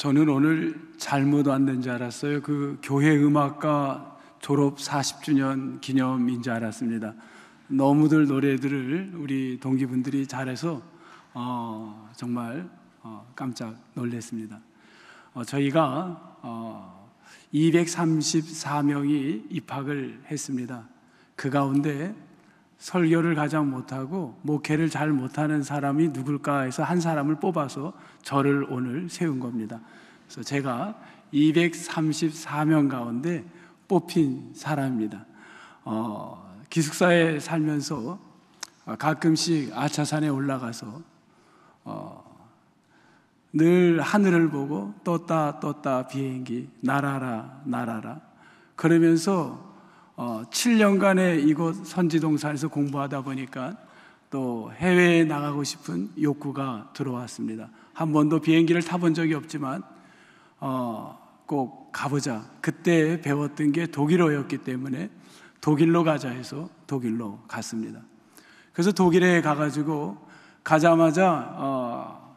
저는 오늘 잘못 왔는 줄 알았어요. 그 교회 음악가 졸업 40주년 기념인 줄 알았습니다. 너무들 노래들을 우리 동기분들이 잘해서 어, 정말 어, 깜짝 놀랐습니다. 어, 저희가 234명이 어, 입학을 했습니다. 그 가운데 설교를 가장 못하고 목회를 잘 못하는 사람이 누굴까 해서 한 사람을 뽑아서 저를 오늘 세운 겁니다. 그래서 제가 234명 가운데 뽑힌 사람입니다. 어, 기숙사에 살면서 가끔씩 아차산에 올라가서 어, 늘 하늘을 보고 떴다 떴다 비행기 날아라 날아라 그러면서 7년간의 어, 이곳 선지동사에서 공부하다 보니까 또 해외에 나가고 싶은 욕구가 들어왔습니다. 한 번도 비행기를 타본 적이 없지만 어, 꼭 가보자. 그때 배웠던 게 독일어였기 때문에 독일로 가자 해서 독일로 갔습니다. 그래서 독일에 가가지고 가자마자 어,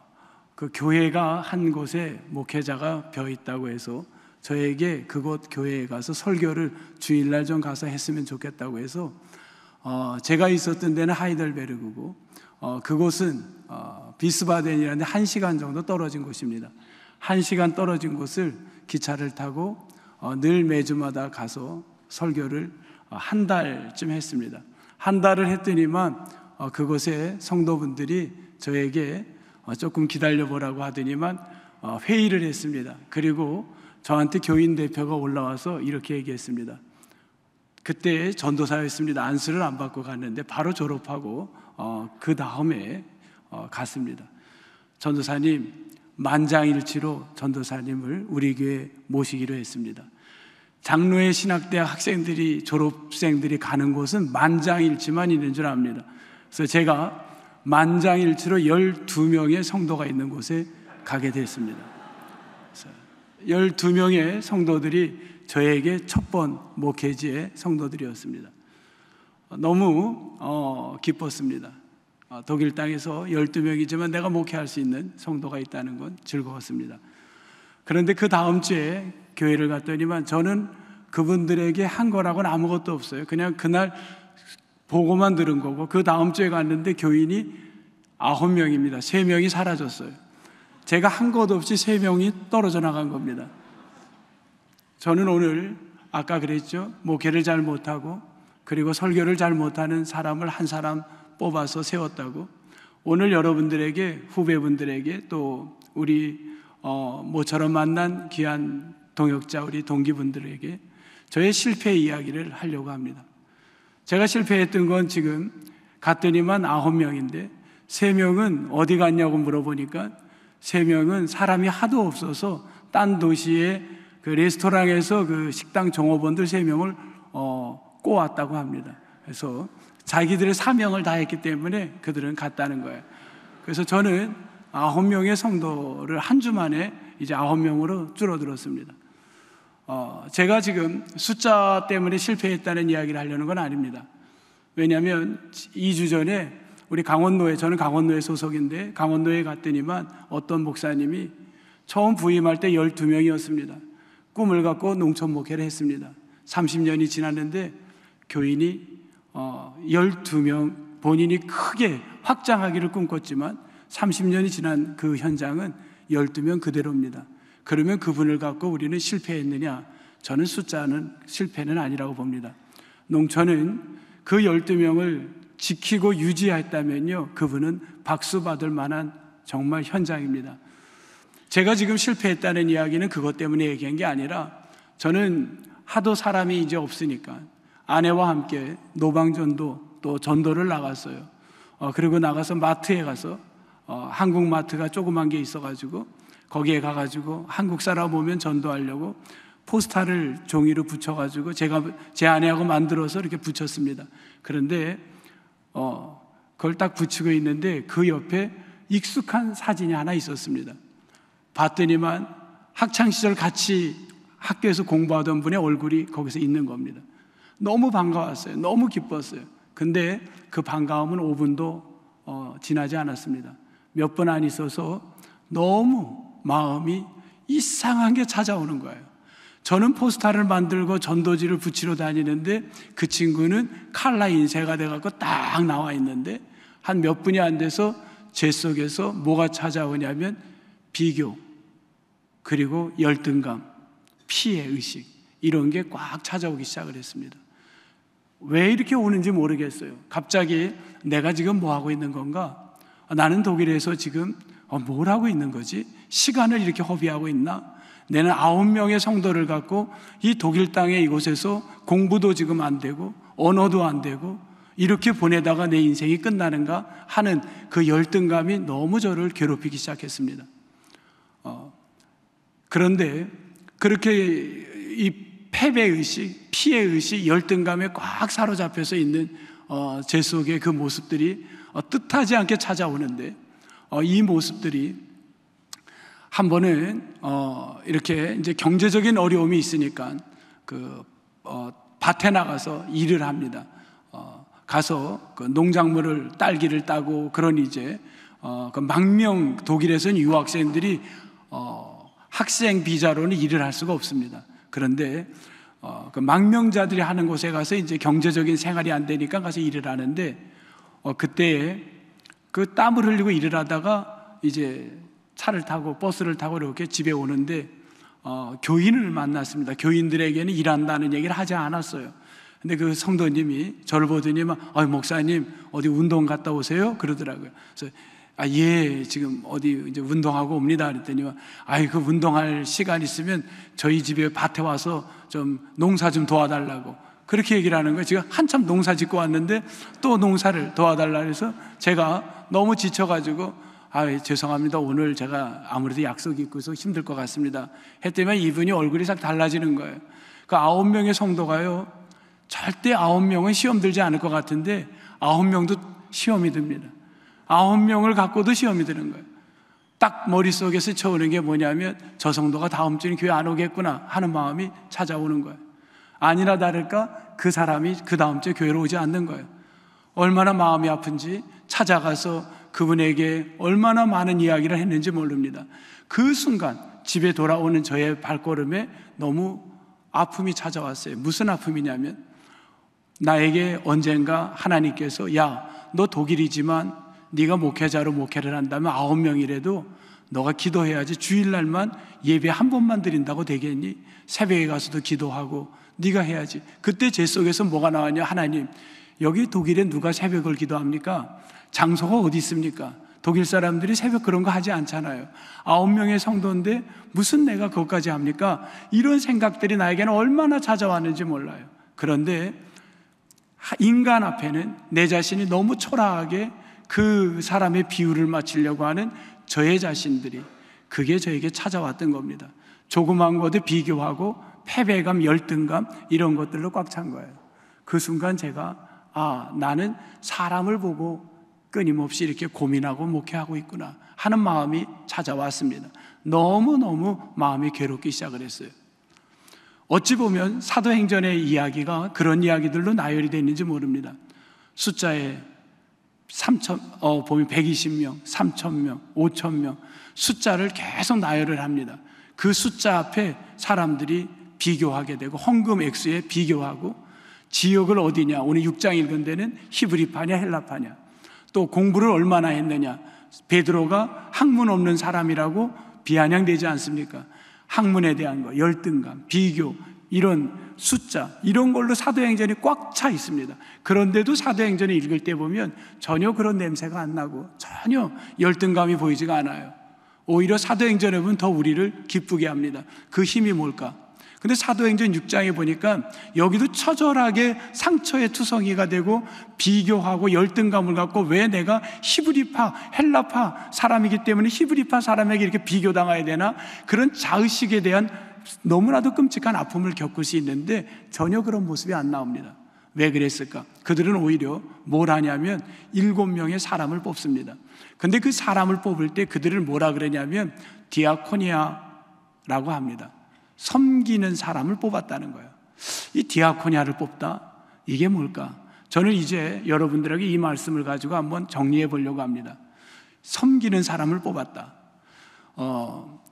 그 교회가 한 곳에 목회자가 벼 있다고 해서 저에게 그곳 교회에 가서 설교를 주일날 좀 가서 했으면 좋겠다고 해서 어, 제가 있었던 데는 하이델베르그고 어, 그곳은 어, 비스바덴이라는 데 한시간 정도 떨어진 곳입니다. 한시간 떨어진 곳을 기차를 타고 어, 늘 매주마다 가서 설교를 어, 한 달쯤 했습니다. 한 달을 했더니만 어, 그곳에 성도분들이 저에게 조금 기다려보라고 하더니만 회의를 했습니다. 그리고 저한테 교인 대표가 올라와서 이렇게 얘기했습니다. 그때 전도사였습니다. 안수를 안 받고 갔는데 바로 졸업하고 어, 그 다음에 어, 갔습니다. 전도사님 만장일치로 전도사님을 우리 교회 모시기로 했습니다. 장로의 신학대학 학생들이 졸업생들이 가는 곳은 만장일치만 있는 줄 압니다. 그래서 제가 만장일치로 12명의 성도가 있는 곳에 가게 됐습니다. 12명의 성도들이 저에게 첫 번 목회지의 성도들이었습니다. 어, 너무 어, 기뻤습니다. 어, 독일 땅에서 12명이지만 내가 목회할 수 있는 성도가 있다는 건 즐거웠습니다. 그런데 그 다음 주에 교회를 갔더니만 저는 그분들에게 한 거라고는 아무것도 없어요. 그냥 그날 보고만 들은 거고 그 다음 주에 갔는데 교인이 9 명입니다. 3 명이 사라졌어요. 제가 한 것 없이 세 명이 떨어져 나간 겁니다. 저는 오늘 아까 그랬죠. 목회를 잘 못하고 그리고 설교를 잘 못하는 사람을 한 사람 뽑아서 세웠다고 오늘 여러분들에게 후배분들에게 또 우리 어, 모처럼 만난 귀한 동역자 우리 동기분들에게 저의 실패 이야기를 하려고 합니다. 제가 실패했던 건 지금 갔더니만 아홉 명인데 세 명은 어디 갔냐고 물어보니까 세 명은 사람이 하도 없어서 딴 도시에 그 레스토랑에서 그 식당 종업원들 세 명을 어, 꼬았다고 합니다. 그래서 자기들의 사명을 다했기 때문에 그들은 갔다는 거예요. 그래서 저는 아홉 명의 성도를 한 주 만에 이제 아홉 명으로 줄어들었습니다. 어, 제가 지금 숫자 때문에 실패했다는 이야기를 하려는 건 아닙니다. 왜냐하면 2주 전에 우리 강원도에 저는 강원도회 소속인데 강원도에 갔더니만 어떤 목사님이 처음 부임할 때 12명이었습니다. 꿈을 갖고 농촌 목회를 했습니다. 30년이 지났는데 교인이 어 12명 본인이 크게 확장하기를 꿈꿨지만 30년이 지난 그 현장은 12명 그대로입니다. 그러면 그분을 갖고 우리는 실패했느냐? 저는 숫자는 실패는 아니라고 봅니다. 농촌은 그 12명을 지키고 유지했다면요. 그분은 박수 받을 만한 정말 현장입니다. 제가 지금 실패했다는 이야기는 그것 때문에 얘기한 게 아니라 저는 하도 사람이 이제 없으니까 아내와 함께 노방전도 또 전도를 나갔어요. 어, 그리고 나가서 마트에 가서 어, 한국 마트가 조그만 게 있어가지고 거기에 가가지고 한국 사람 오면 전도하려고 포스터를 종이로 붙여가지고 제가 제 아내하고 만들어서 이렇게 붙였습니다. 그런데 어, 그걸 딱 붙이고 있는데 그 옆에 익숙한 사진이 하나 있었습니다. 봤더니만 학창시절 같이 학교에서 공부하던 분의 얼굴이 거기서 있는 겁니다. 너무 반가웠어요. 너무 기뻤어요. 근데 그 반가움은 5분도 어, 지나지 않았습니다. 몇분안 있어서 너무 마음이 이상한 게 찾아오는 거예요. 저는 포스터를 만들고 전도지를 붙이러 다니는데 그 친구는 칼라 인쇄가 돼갖고 딱 나와 있는데 한 몇 분이 안 돼서 죄 속에서 뭐가 찾아오냐면 비교, 그리고 열등감, 피해 의식, 이런 게 꽉 찾아오기 시작을 했습니다. 왜 이렇게 오는지 모르겠어요. 갑자기 내가 지금 뭐 하고 있는 건가? 나는 독일에서 지금 어, 뭘 하고 있는 거지? 시간을 이렇게 허비하고 있나? 내는 아홉 명의 성도를 갖고 이 독일 땅에 이곳에서 공부도 지금 안 되고 언어도 안 되고 이렇게 보내다가 내 인생이 끝나는가 하는 그 열등감이 너무 저를 괴롭히기 시작했습니다. 어, 그런데 그렇게 이 패배의식, 피해의식, 열등감에 꽉 사로잡혀서 있는 어, 제 속의 그 모습들이 어, 뜻하지 않게 찾아오는데 어, 이 모습들이 한 번은 어, 이렇게 이제 경제적인 어려움이 있으니까 그 어, 밭에 나가서 일을 합니다. 어, 가서 그 농작물을 딸기를 따고 그런 이제 어, 그 망명 독일에서는 유학생들이 어, 학생 비자로는 일을 할 수가 없습니다. 그런데 어, 그 망명자들이 하는 곳에 가서 이제 경제적인 생활이 안 되니까 가서 일을 하는데 어, 그때에 그 땀을 흘리고 일을 하다가 이제 차를 타고 버스를 타고 이렇게 집에 오는데 어, 교인을 만났습니다. 교인들에게는 일한다는 얘기를 하지 않았어요. 근데 그 성도님이 저를 보더니 막, 어, 목사님 어디 운동 갔다 오세요? 그러더라고요. 그래서 아, 예, 지금 어디 이제 운동하고 옵니다. 그랬더니, 아이, 그 운동할 시간 있으면 저희 집에 밭에 와서 좀 농사 좀 도와달라고. 그렇게 얘기를 하는 거예요. 제가 한참 농사 짓고 왔는데 또 농사를 도와달라 해서 제가 너무 지쳐가지고 아, 예, 죄송합니다. 오늘 제가 아무래도 약속이 있고서 힘들 것 같습니다. 했더니 이분이 얼굴이 싹 달라지는 거예요. 그 아홉 명의 성도가요. 절대 아홉 명은 시험 들지 않을 것 같은데 아홉 명도 시험이 듭니다. 아홉 명을 갖고도 시험이 드는 거예요. 딱 머릿속에서 쳐오는 게 뭐냐면 저 성도가 다음 주에 교회 안 오겠구나 하는 마음이 찾아오는 거예요. 아니나 다를까 그 사람이 그 다음 주에 교회로 오지 않는 거예요. 얼마나 마음이 아픈지 찾아가서 그분에게 얼마나 많은 이야기를 했는지 모릅니다. 그 순간 집에 돌아오는 저의 발걸음에 너무 아픔이 찾아왔어요. 무슨 아픔이냐면 나에게 언젠가 하나님께서 야, 너 독일이지만 네가 목회자로 목회를 한다면 아홉 명이라도 너가 기도해야지 주일날만 예배 한 번만 드린다고 되겠니? 새벽에 가서도 기도하고 네가 해야지. 그때 제 속에서 뭐가 나왔냐? 하나님, 여기 독일에 누가 새벽을 기도합니까? 장소가 어디 있습니까? 독일 사람들이 새벽 그런 거 하지 않잖아요. 아홉 명의 성도인데 무슨 내가 그것까지 합니까? 이런 생각들이 나에게는 얼마나 찾아왔는지 몰라요. 그런데 인간 앞에는 내 자신이 너무 초라하게 그 사람의 비율을 맞추려고 하는 저의 자신들이 그게 저에게 찾아왔던 겁니다. 조그마한 것에 비교하고 패배감, 열등감 이런 것들로 꽉 찬 거예요. 그 순간 제가 아, 나는 사람을 보고 끊임없이 이렇게 고민하고 목회하고 있구나 하는 마음이 찾아왔습니다. 너무너무 마음이 괴롭기 시작을 했어요. 어찌 보면 사도행전의 이야기가 그런 이야기들로 나열이 되어 있는지 모릅니다. 숫자에 3천, 어, 보면 120명, 3천명, 5천명 숫자를 계속 나열을 합니다. 그 숫자 앞에 사람들이 비교하게 되고 헌금 액수에 비교하고 지역을 어디냐, 오늘 6장 읽은 데는 히브리파냐 헬라파냐 또 공부를 얼마나 했느냐. 베드로가 학문 없는 사람이라고 비아냥되지 않습니까? 학문에 대한 거, 열등감, 비교, 이런 숫자, 이런 걸로 사도행전이 꽉 차 있습니다. 그런데도 사도행전을 읽을 때 보면 전혀 그런 냄새가 안 나고 전혀 열등감이 보이지가 않아요. 오히려 사도행전에 보면 더 우리를 기쁘게 합니다. 그 힘이 뭘까? 근데 사도행전 6장에 보니까 여기도 처절하게 상처의 투성이가 되고 비교하고 열등감을 갖고 왜 내가 히브리파, 헬라파 사람이기 때문에 히브리파 사람에게 이렇게 비교당해야 되나? 그런 자의식에 대한 너무나도 끔찍한 아픔을 겪을 수 있는데 전혀 그런 모습이 안 나옵니다. 왜 그랬을까? 그들은 오히려 뭘 하냐면 일곱 명의 사람을 뽑습니다. 근데 그 사람을 뽑을 때 그들을 뭐라 그러냐면 디아코니아라고 합니다. 섬기는 사람을 뽑았다는 거예요. 이 디아코냐를 뽑다? 이게 뭘까? 저는 이제 여러분들에게 이 말씀을 가지고 한번 정리해 보려고 합니다. 섬기는 사람을 뽑았다. 어,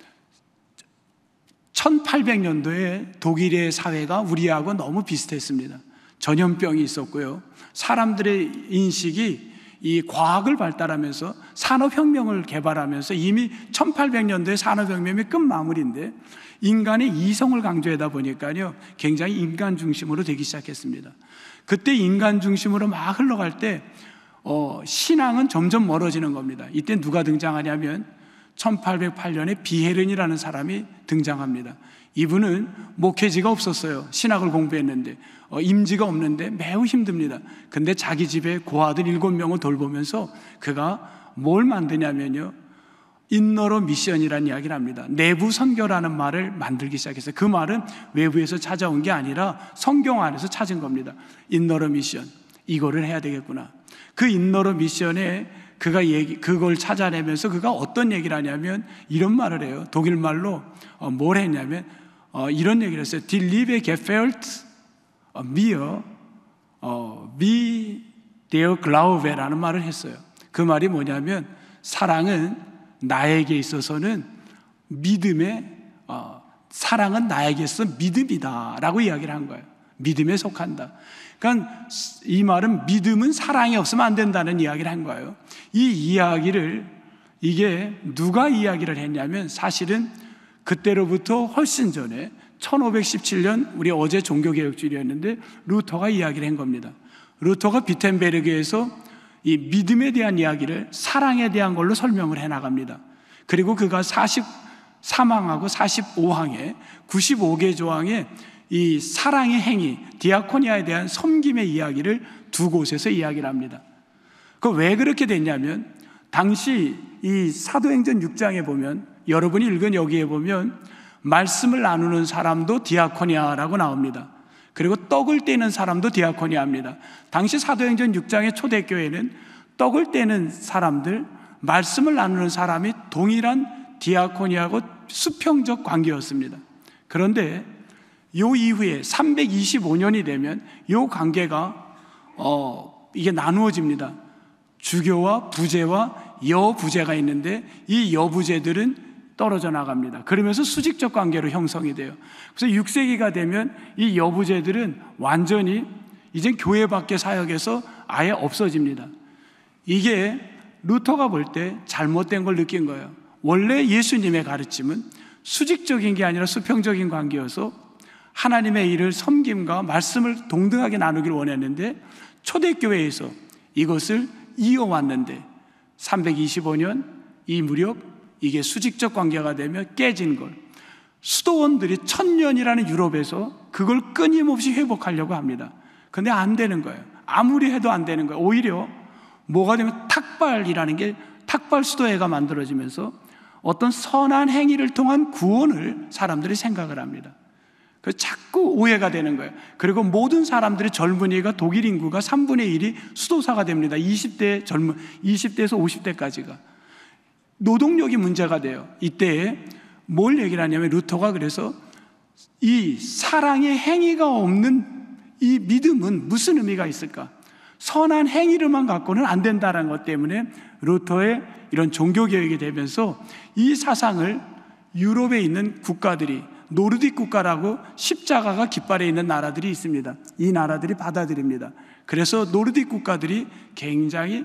1800년도에 독일의 사회가 우리하고 너무 비슷했습니다. 전염병이 있었고요. 사람들의 인식이 이 과학을 발달하면서 산업혁명을 개발하면서 이미 1800년도에 산업혁명이 끝마무리인데 인간의 이성을 강조하다 보니까요 굉장히 인간 중심으로 되기 시작했습니다. 그때 인간 중심으로 막 흘러갈 때 어, 신앙은 점점 멀어지는 겁니다. 이때 누가 등장하냐면 1808년에 비헤른이라는 사람이 등장합니다. 이분은 목회지가 없었어요. 신학을 공부했는데 어, 임지가 없는데 매우 힘듭니다. 근데 자기 집에 고아들 7명을 돌보면서 그가 뭘 만드냐면요. 인너로 미션이라는 이야기를 합니다. 내부 선교라는 말을 만들기 시작했어요. 그 말은 외부에서 찾아온 게 아니라 성경 안에서 찾은 겁니다. 인너로 미션. 이거를 해야 되겠구나. 그 인너로 미션에 그가 얘기, 그걸 찾아내면서 그가 어떤 얘기를 하냐면 이런 말을 해요. 독일 말로 어, 뭘 했냐면 어, 이런 얘기를 했어요. Die Liebe gefällt mir, 어, wie der Glaube라는 말을 했어요. 그 말이 뭐냐면 사랑은 나에게 있어서는 믿음의 어, 사랑은 나에게서 믿음이다라고 이야기를 한 거예요. 믿음에 속한다. 그러니까 이 말은 믿음은 사랑이 없으면 안 된다는 이야기를 한 거예요. 이 이야기를 이게 누가 이야기를 했냐면 사실은 그때로부터 훨씬 전에 1517년 우리 어제 종교개혁주의였는데 루터가 이야기를 한 겁니다. 루터가 비텐베르그에서 이 믿음에 대한 이야기를 사랑에 대한 걸로 설명을 해 나갑니다. 그리고 그가 43항하고 45항에 95개 조항에 이 사랑의 행위, 디아코니아에 대한 섬김의 이야기를 두 곳에서 이야기를 합니다. 그 왜 그렇게 됐냐면 당시 이 사도행전 6장에 보면 여러분이 읽은 여기에 보면 말씀을 나누는 사람도 디아코니아라고 나옵니다. 그리고 떡을 떼는 사람도 디아코니아입니다. 당시 사도행전 6장의 초대교회는 떡을 떼는 사람들, 말씀을 나누는 사람이 동일한 디아코니아고 수평적 관계였습니다. 그런데 요 이후에 325년이 되면 요 관계가 어, 이게 나누어집니다. 주교와 부제와 여부제가 있는데 이 여부제들은 떨어져 나갑니다. 그러면서 수직적 관계로 형성이 돼요. 그래서 6세기가 되면 이 여부제들은 완전히 이젠 교회 밖의 사역에서 아예 없어집니다. 이게 루터가 볼 때 잘못된 걸 느낀 거예요. 원래 예수님의 가르침은 수직적인 게 아니라 수평적인 관계여서 하나님의 일을 섬김과 말씀을 동등하게 나누길 원했는데 초대교회에서 이것을 이어왔는데 325년 이 무렵 이게 수직적 관계가 되며 깨진 걸 수도원들이 천년이라는 유럽에서 그걸 끊임없이 회복하려고 합니다. 근데 안 되는 거예요. 아무리 해도 안 되는 거예요. 오히려 뭐가 되면 탁발이라는 게 탁발 수도회가 만들어지면서 어떤 선한 행위를 통한 구원을 사람들이 생각을 합니다. 그 자꾸 오해가 되는 거예요. 그리고 모든 사람들이 젊은이가 독일 인구가 3분의 1이 수도사가 됩니다. 20대 젊은 20대에서 50대까지가 노동력이 문제가 돼요. 이때뭘 얘기를 하냐면 루터가 그래서 이 사랑의 행위가 없는 이 믿음은 무슨 의미가 있을까? 선한 행위로만 갖고는 안 된다는 것 때문에 루터의 이런 종교개혁이 되면서 이 사상을 유럽에 있는 국가들이 노르딕 국가라고 십자가가 깃발에 있는 나라들이 있습니다. 이 나라들이 받아들입니다. 그래서 노르딕 국가들이 굉장히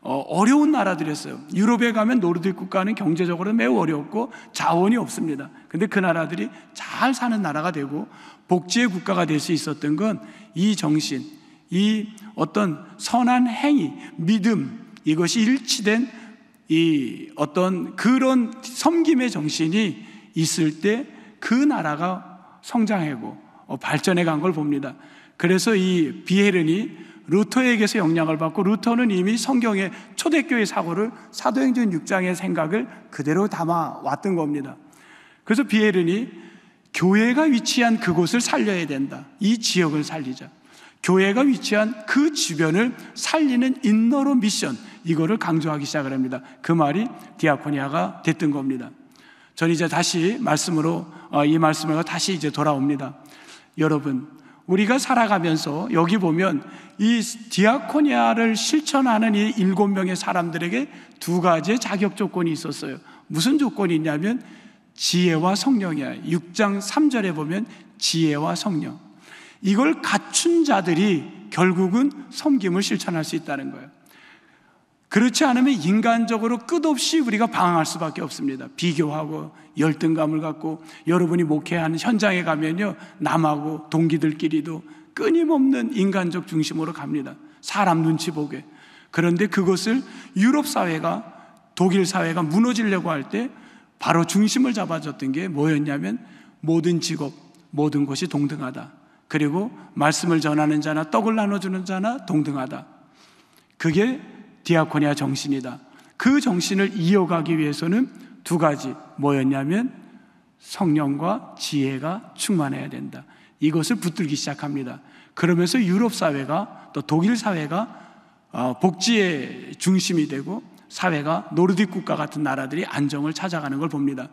어, 어려운 나라들이었어요. 유럽에 가면 노르딕 국가는 경제적으로 매우 어렵고 자원이 없습니다. 근데 그 나라들이 잘 사는 나라가 되고 복지의 국가가 될 수 있었던 건 이 정신, 이 어떤 선한 행위, 믿음, 이것이 일치된 이 어떤 그런 섬김의 정신이 있을 때그 나라가 성장하고 어, 발전해 간 걸 봅니다. 그래서 이 비헤른이 루터에게서 영향을 받고 루터는 이미 성경의 초대교회 사고를 사도행전 6장의 생각을 그대로 담아 왔던 겁니다. 그래서 비헤른이 교회가 위치한 그곳을 살려야 된다. 이 지역을 살리자. 교회가 위치한 그 주변을 살리는 인너로 미션 이거를 강조하기 시작을 합니다. 그 말이 디아코니아가 됐던 겁니다. 저는 이제 다시 말씀으로 어, 이 말씀으로 다시 이제 돌아옵니다. 여러분, 우리가 살아가면서 여기 보면 이 디아코니아를 실천하는 이 일곱 명의 사람들에게 두 가지의 자격 조건이 있었어요. 무슨 조건이 있냐면 지혜와 성령이야. 6장 3절에 보면 지혜와 성령. 이걸 갖춘 자들이 결국은 섬김을 실천할 수 있다는 거예요. 그렇지 않으면 인간적으로 끝없이 우리가 방황할 수밖에 없습니다. 비교하고 열등감을 갖고 여러분이 목회하는 현장에 가면요. 남하고 동기들끼리도 끊임없는 인간적 중심으로 갑니다. 사람 눈치 보게. 그런데 그것을 유럽 사회가 독일 사회가 무너지려고 할 때 바로 중심을 잡아줬던 게 뭐였냐면 모든 직업, 모든 것이 동등하다. 그리고 말씀을 전하는 자나 떡을 나눠주는 자나 동등하다. 그게 디아코니아 정신이다. 그 정신을 이어가기 위해서는 두 가지 뭐였냐면 성령과 지혜가 충만해야 된다. 이것을 붙들기 시작합니다. 그러면서 유럽 사회가 또 독일 사회가 어, 복지의 중심이 되고 사회가 노르딕 국가 같은 나라들이 안정을 찾아가는 걸 봅니다.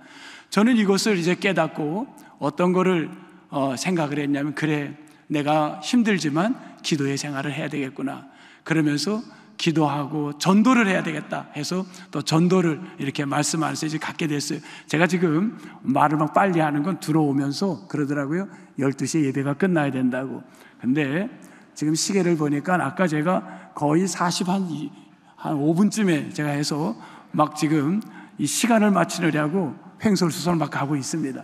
저는 이것을 이제 깨닫고 어떤 거를 어, 생각을 했냐면 그래 내가 힘들지만 기도의 생활을 해야 되겠구나. 그러면서 기도하고 전도를 해야 되겠다 해서 또 전도를 이렇게 말씀 안세제 갖게 됐어요. 제가 지금 말을 막 빨리 하는 건 들어오면서 그러더라고요. 12시에 예배가 끝나야 된다고. 근데 지금 시계를 보니까 아까 제가 거의 40한 한 5분쯤에 제가 해서 막 지금 이 시간을 맞추느라고 횡설수설 막 가고 있습니다.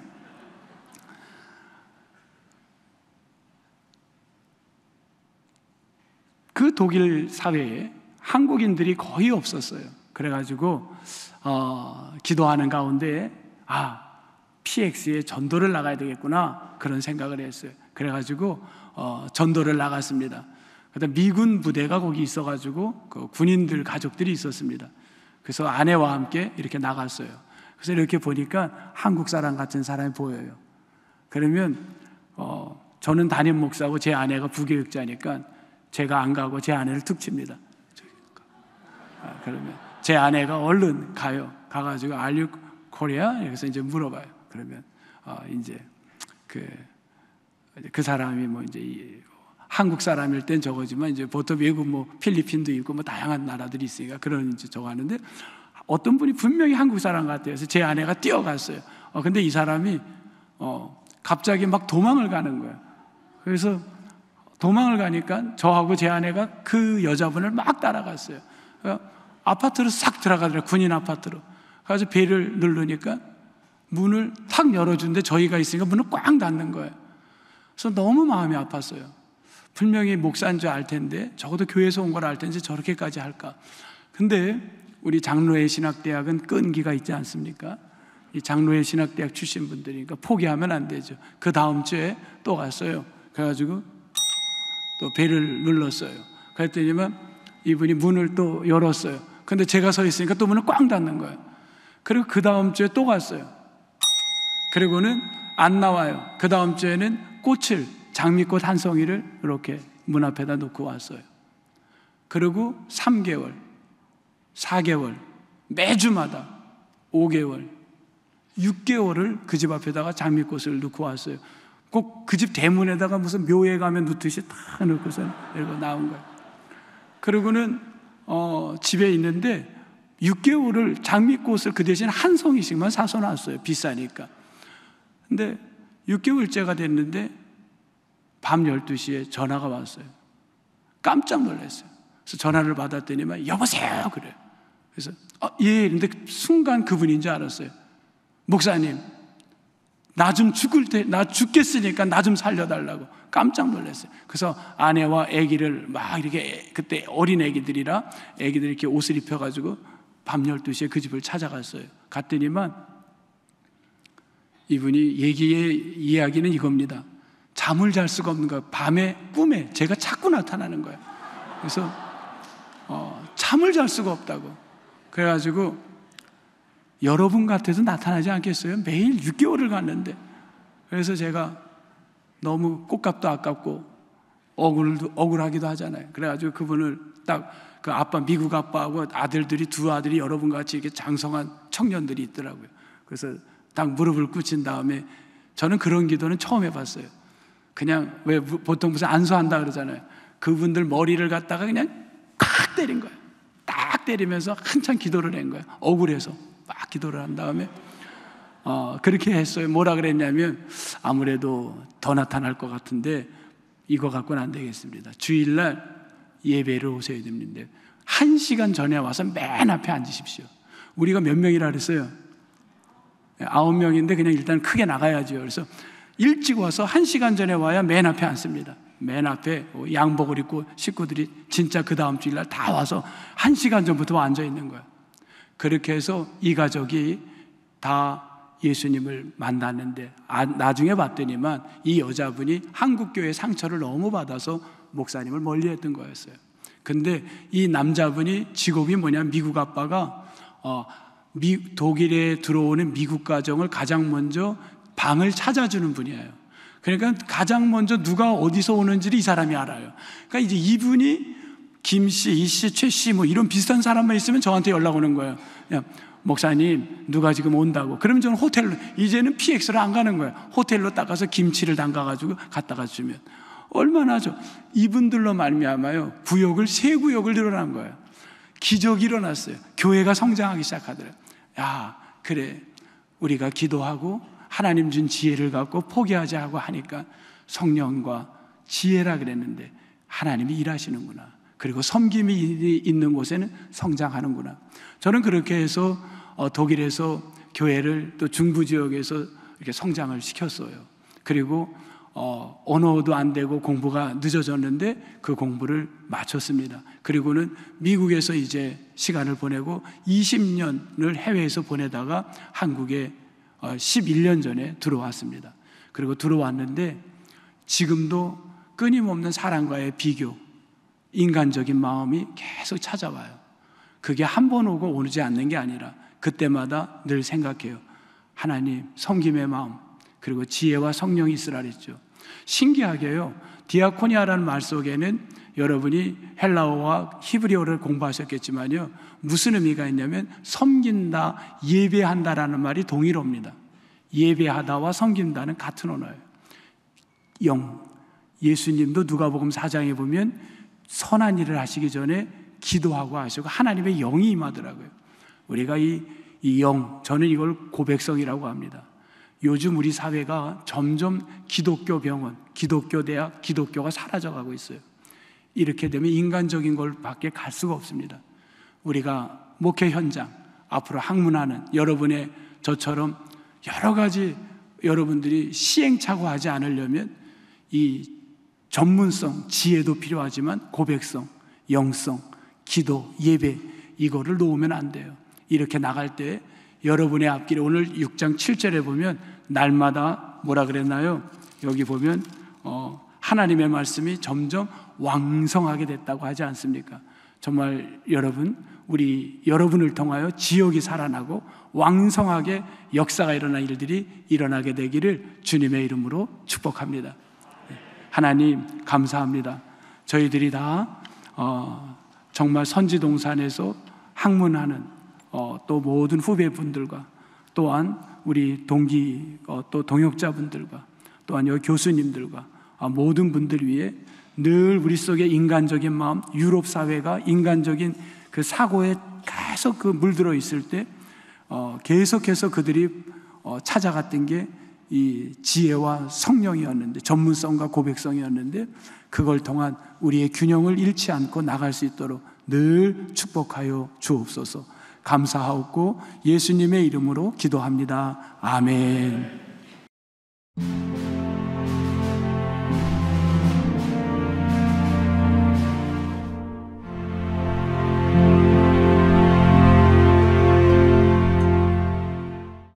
그 독일 사회에 한국인들이 거의 없었어요. 그래가지고 어, 기도하는 가운데 아 PX에 전도를 나가야 되겠구나 그런 생각을 했어요. 그래가지고 어, 전도를 나갔습니다. 그다 미군 부대가 거기 있어가지고 그 군인들 가족들이 있었습니다. 그래서 아내와 함께 이렇게 나갔어요. 그래서 이렇게 보니까 한국 사람 같은 사람이 보여요. 그러면 어, 저는 담임 목사고 제 아내가 부교육자니까 제가 안 가고 제 아내를 툭 칩니다. 아, 그러면 제 아내가 얼른 가요. 가가지고 알류 코리아 여기서 이제 물어봐요. 그러면 어, 이제 그, 그 사람이 뭐 이제 이, 한국 사람일 땐 저거지만 이제 보통 외국 뭐 필리핀도 있고 뭐 다양한 나라들이 있으니까 그런 이제 저거 하는데 어떤 분이 분명히 한국 사람 같아요. 그래서 제 아내가 뛰어갔어요. 어, 근데 이 사람이 어, 갑자기 막 도망을 가는 거예요. 그래서 도망을 가니까 저하고 제 아내가 그 여자분을 막 따라갔어요. 그러니까 아파트로 싹 들어가더라 군인 아파트로. 그래서 배를 누르니까 문을 탁 열어주는데 저희가 있으니까 문을 꽉 닫는 거예요. 그래서 너무 마음이 아팠어요. 분명히 목사인 줄알 텐데 적어도 교회에서 온 걸 알 텐데 저렇게까지 할까. 근데 우리 장로회 신학대학은 끈기가 있지 않습니까? 이 장로회 신학대학 출신 분들이니까 포기하면 안 되죠. 그 다음 주에 또 갔어요. 그래가지고 또 배를 눌렀어요. 그랬더니만 이분이 문을 또 열었어요. 근데 제가 서 있으니까 또 문을 꽝 닫는 거예요. 그리고 그 다음 주에 또 갔어요. 그리고는 안 나와요. 그 다음 주에는 꽃을, 장미꽃 한 송이를 이렇게 문 앞에다 놓고 왔어요. 그리고 3개월, 4개월, 매주마다 5개월, 6개월을 그 집 앞에다가 장미꽃을 놓고 왔어요. 꼭 그 집 대문에다가 무슨 묘에 가면 놓듯이 다 놓고서 이러고 나온 거예요. 그리고는 어, 집에 있는데 6개월을 장미꽃을 그 대신 한 송이씩만 사서 놨어요. 비싸니까. 근데 6개월째가 됐는데 밤 12시에 전화가 왔어요. 깜짝 놀랐어요. 그래서 전화를 받았더니만 여보세요 그래요. 그래서 어, 예. 근데 순간 그분인 줄 알았어요. 목사님, 나좀 죽을 때, 나 죽겠으니까 나 좀 살려달라고 깜짝 놀랐어요. 그래서 아내와 아기를 막 이렇게 그때 어린 아기들이라 아기들 이렇게 옷을 입혀가지고 밤 12시에 그 집을 찾아갔어요. 갔더니만 이분이 얘기의 이야기는 이겁니다. 잠을 잘 수가 없는 거예요. 밤에 꿈에 제가 자꾸 나타나는 거예요. 그래서 어, 잠을 잘 수가 없다고. 그래가지고 여러분 같아서 나타나지 않겠어요? 매일 6개월을 갔는데. 그래서 제가 너무 꽃값도 아깝고 억울도, 억울하기도 하잖아요. 그래가지고 그분을 딱 그 아빠, 미국 아빠하고 아들들이 두 아들이 여러분 같이 이렇게 장성한 청년들이 있더라고요. 그래서 딱 무릎을 꿇힌 다음에 저는 그런 기도는 처음 해봤어요. 그냥 왜 보통 무슨 안수한다 그러잖아요. 그분들 머리를 갖다가 그냥 콱 때린 거예요. 딱 때리면서 한참 기도를 낸 거예요. 억울해서. 막 기도를 한 다음에 어, 그렇게 했어요. 뭐라 그랬냐면 아무래도 더 나타날 것 같은데 이거 갖고는 안 되겠습니다. 주일날 예배를 오셔야 됩니다. 한 시간 전에 와서 맨 앞에 앉으십시오. 우리가 몇 명이라 그랬어요? 아홉 명인데 그냥 일단 크게 나가야죠. 그래서 일찍 와서 한 시간 전에 와야 맨 앞에 앉습니다. 맨 앞에 뭐 양복을 입고 식구들이 진짜 그 다음 주일날 다 와서 한 시간 전부터 앉아 있는 거야. 그렇게 해서 이 가족이 다 예수님을 만났는데 아, 나중에 봤더니만 이 여자분이 한국 교회 상처를 너무 받아서 목사님을 멀리했던 거였어요. 근데 이 남자분이 직업이 뭐냐 미국 아빠가 어, 미, 독일에 들어오는 미국 가정을 가장 먼저 방을 찾아주는 분이에요. 그러니까 가장 먼저 누가 어디서 오는지를 이 사람이 알아요. 그러니까 이제 이분이 김 씨, 이 씨, 최 씨, 뭐 이런 비슷한 사람만 있으면 저한테 연락 오는 거예요. 그냥, 목사님, 누가 지금 온다고. 그러면 저는 호텔로, 이제는 PX를 안 가는 거예요. 호텔로 닦아서 김치를 담가가지고 갖다가 주면. 얼마나 죠 이분들로 말미암아요. 구역을, 세 구역을 늘어난 거예요. 기적이 일어났어요. 교회가 성장하기 시작하더라고요 야, 그래. 우리가 기도하고 하나님 준 지혜를 갖고 포기하자고 하니까 성령과 지혜라 그랬는데 하나님이 일하시는구나. 그리고 섬김이 있는 곳에는 성장하는구나. 저는 그렇게 해서 어, 독일에서 교회를 또 중부 지역에서 이렇게 성장을 시켰어요. 그리고 어, 언어도 안 되고 공부가 늦어졌는데 그 공부를 마쳤습니다. 그리고는 미국에서 이제 시간을 보내고 20년을 해외에서 보내다가 한국에 11년 어, 전에 들어왔습니다. 그리고 들어왔는데 지금도 끊임없는 사랑과의 비교, 인간적인 마음이 계속 찾아와요. 그게 한 번 오고 오지 않는 게 아니라 그때마다 늘 생각해요. 하나님, 섬김의 마음, 그리고 지혜와 성령이 있으라 그랬죠. 신기하게요. 디아코니아라는 말 속에는 여러분이 헬라어와 히브리어를 공부하셨겠지만요. 무슨 의미가 있냐면 섬긴다, 예배한다라는 말이 동일합니다 예배하다와 섬긴다는 같은 언어예요. 영. 예수님도 누가복음 4장에 보면 선한 일을 하시기 전에 기도하고 하시고 하나님의 영이 임하더라고요. 우리가 이, 이 영, 저는 이걸 고백성이라고 합니다. 요즘 우리 사회가 점점 기독교 병원, 기독교 대학, 기독교가 사라져가고 있어요. 이렇게 되면 인간적인 걸 밖에 갈 수가 없습니다. 우리가 목회 현장, 앞으로 학문하는 여러분의 저처럼 여러 가지 여러분들이 시행착오하지 않으려면 이 전문성, 지혜도 필요하지만 고백성, 영성, 기도, 예배 이거를 놓으면 안 돼요. 이렇게 나갈 때 여러분의 앞길에 오늘 6장 7절에 보면 날마다 뭐라 그랬나요? 여기 보면 어, 하나님의 말씀이 점점 왕성하게 됐다고 하지 않습니까? 정말 여러분 우리 여러분을 통하여 지역이 살아나고 왕성하게 역사가 일어난 일들이 일어나게 되기를 주님의 이름으로 축복합니다. 하나님 감사합니다. 저희들이 다 어, 정말 선지동산에서 학문하는 어, 또 모든 후배분들과 또한 우리 동기 어, 또 동역자분들과 또한 여기 교수님들과 아, 모든 분들 위해 늘 우리 속에 인간적인 마음 유럽 사회가 인간적인 그 사고에 계속 그 물들어 있을 때 어, 계속해서 그들이 어, 찾아갔던 게이 지혜와 성령이었는데 전문성과 고백성이었는데 그걸 통한 우리의 균형을 잃지 않고 나갈 수 있도록 늘 축복하여 주옵소서. 감사하옵고 예수님의 이름으로 기도합니다. 아멘.